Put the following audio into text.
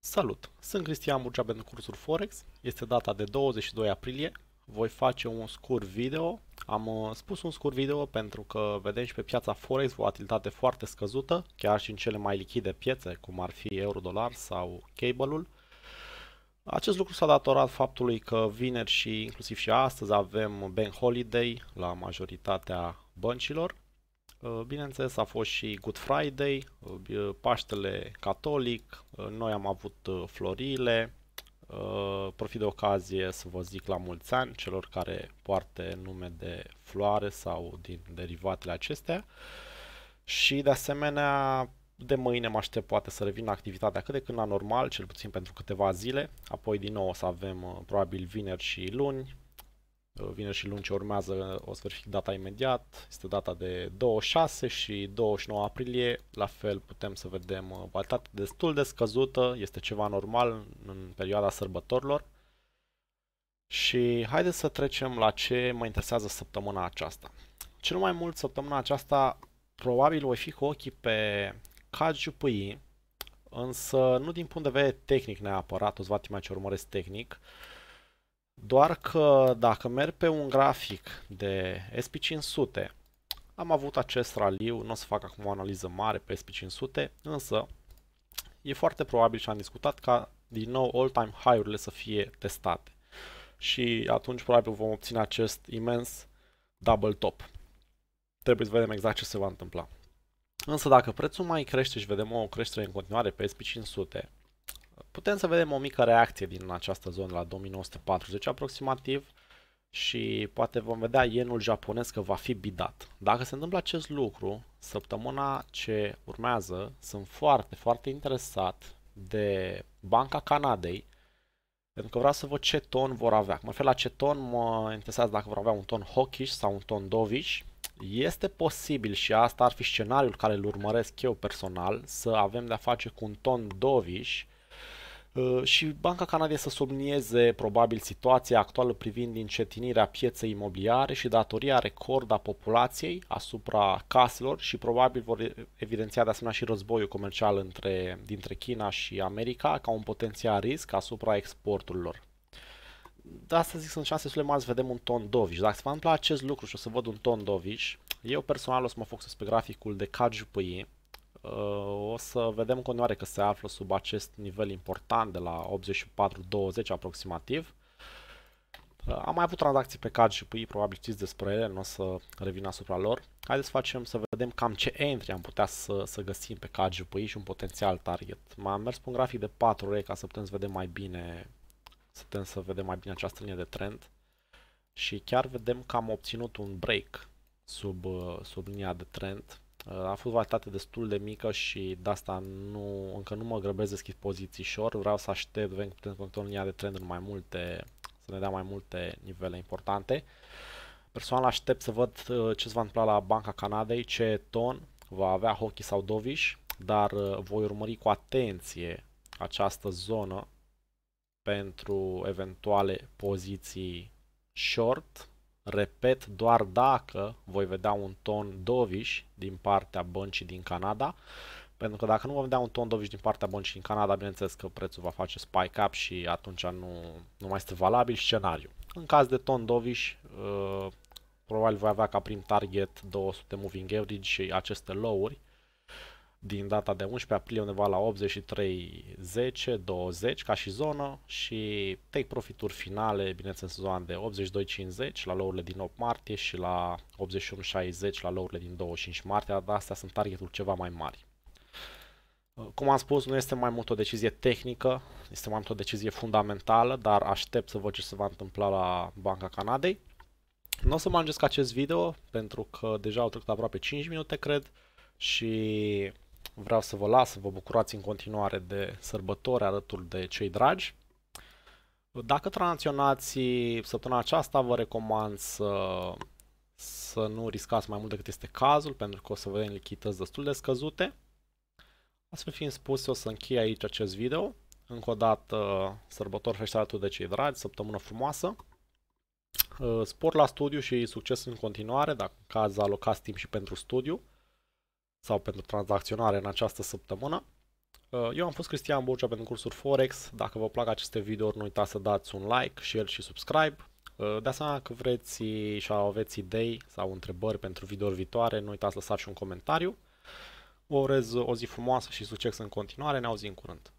Salut! Sunt Cristian Burgea pentru cursul Forex. Este data de 22 aprilie. Voi face un scurt video. Am uh, spus un scurt video pentru că vedem și pe piața Forex volatilitate foarte scăzută, chiar și în cele mai lichide piețe, cum ar fi euro-dolar sau cable-ul. Acest lucru s-a datorat faptului că vineri și inclusiv și astăzi avem bank holiday la majoritatea băncilor. Uh, bineînțeles a fost și Good Friday, uh, uh, Paștele Catolic, noi am avut florile, profit de ocazie să vă zic la mulți ani celor care poartă nume de floare sau din derivatele acestea. Și de asemenea de mâine mă aștept poate să revină activitatea cât de cât la normal, cel puțin pentru câteva zile, apoi din nou o să avem uh, probabil vineri și luni, uh, vineri și luni ce urmează o să verific data imediat, este data de 26 și 29 aprilie, la fel putem să vedem palitate uh, destul de scăzută, este ceva normal în perioada sărbătorilor. Și haideți să trecem la ce mă interesează săptămâna aceasta. Cel mai mult săptămâna aceasta probabil voi fi cu ochii pe KGPI, însă nu din punct de vedere tehnic neapărat, o să mai ce urmăresc tehnic, doar că dacă merg pe un grafic de SP500, am avut acest raliu, nu o să fac acum o analiză mare pe SP500, însă e foarte probabil și am discutat ca din nou all-time high-urile să fie testate. Și atunci probabil vom obține acest imens double top. Trebuie să vedem exact ce se va întâmpla. Însă dacă prețul mai crește și vedem o creștere în continuare pe SP500, putem să vedem o mică reacție din această zonă la 2940 aproximativ și poate vom vedea yenul japonez că va fi bidat. Dacă se întâmplă acest lucru, săptămâna ce urmează sunt foarte, foarte interesat de Banca Canadei pentru că vreau să văd ce ton vor avea. Mă refer la ce ton mă interesează dacă vor avea un ton hawkish sau un ton dovish este posibil și asta ar fi scenariul care îl urmăresc eu personal, să avem de-a face cu un ton doviș uh, și Banca Canadei să sublinieze probabil situația actuală privind încetinirea pieței imobiliare și datoria record a populației asupra caselor și probabil vor evidenția de asemenea și războiul comercial între, dintre China și America ca un potențial risc asupra exporturilor asta zic sunt șanse de mari să vedem un ton doviș. Dacă se va întâmpla acest lucru și o să văd un doviș, eu personal o să mă focusez pe graficul de KGPI. Uh, o să vedem în continuare că se află sub acest nivel important de la 84-20 aproximativ. Uh, am mai avut tranzacții pe card și pui, probabil știți despre ele, nu o să revin asupra lor. Haideți să facem, să vedem cam ce entry am putea să, să găsim pe card și pui și un potențial target. M-am mers pe un grafic de 4 ore ca să putem să vedem mai bine Putem să vedem mai bine această linie de trend și chiar vedem că am obținut un break sub, uh, sub linia de trend. Uh, a fost valitate destul de mică și de asta nu, încă nu mă grăbesc deschid poziții short. Vreau să aștept, vedem putem controla linia de trend în mai multe, să ne dea mai multe nivele importante. Personal aștept să văd uh, ce se va întâmpla la Banca Canadei, ce ton va avea Hockey sau Dovish, dar voi urmări cu atenție această zonă pentru eventuale poziții short. Repet, doar dacă voi vedea un ton dovish din partea băncii din Canada, pentru că dacă nu vom vedea un ton dovish din partea băncii din Canada, bineînțeles că prețul va face spike up și atunci nu, nu mai este valabil scenariu. În caz de ton dovish, uh, probabil voi avea ca prim target 200 moving average și aceste low-uri, din data de 11 aprilie undeva la 83, 10, 20 ca și zonă și take profituri finale, bineînțeles în zona de 50 la lourile din 8 martie și la 81, 60 la lourile din 25 martie, dar astea sunt targeturi ceva mai mari. Uh, cum am spus, nu este mai mult o decizie tehnică, este mai mult o decizie fundamentală, dar aștept să văd ce se va întâmpla la Banca Canadei. Nu o să mă acest video, pentru că deja au trecut aproape 5 minute, cred, și vreau să vă las să vă bucurați în continuare de sărbători alături de cei dragi. Dacă tranzacționați săptămâna aceasta, vă recomand să, să nu riscați mai mult decât este cazul, pentru că o să vedem lichități destul de scăzute. Astfel fiind spus, o să închei aici acest video. Încă o dată, sărbători fește de cei dragi, săptămână frumoasă. Spor la studiu și succes în continuare, dacă în caz alocați timp și pentru studiu sau pentru tranzacționare în această săptămână. Uh, eu am fost Cristian Burcea pentru cursuri Forex. Dacă vă plac aceste videouri, nu uitați să dați un like, share și subscribe. Uh, de asemenea, Dacă vreți și aveți idei sau întrebări pentru videouri viitoare, nu uitați să lăsați și un comentariu. Vă urez o zi frumoasă și succes în continuare. Ne auzim curând!